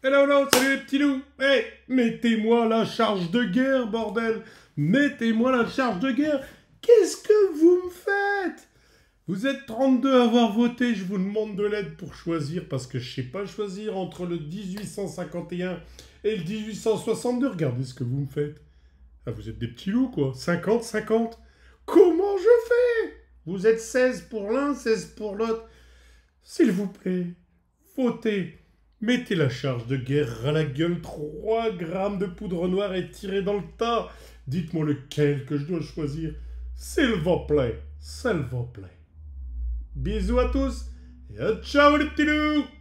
Hello, hello, salut petits loups. hey, mettez-moi la charge de guerre, bordel Mettez-moi la charge de guerre Qu'est-ce que vous me faites Vous êtes 32 à avoir voté, je vous demande de l'aide pour choisir, parce que je sais pas choisir entre le 1851 et le 1862. Regardez ce que vous me faites. Ah, vous êtes des petits loups, quoi. 50-50. Comment je fais Vous êtes 16 pour l'un, 16 pour l'autre. S'il vous plaît, votez Mettez la charge de guerre à la gueule, 3 grammes de poudre noire et tirez dans le tas. Dites-moi lequel que je dois choisir. S'il vous plaît, s'il vous plaît. Bisous à tous et à ciao les petits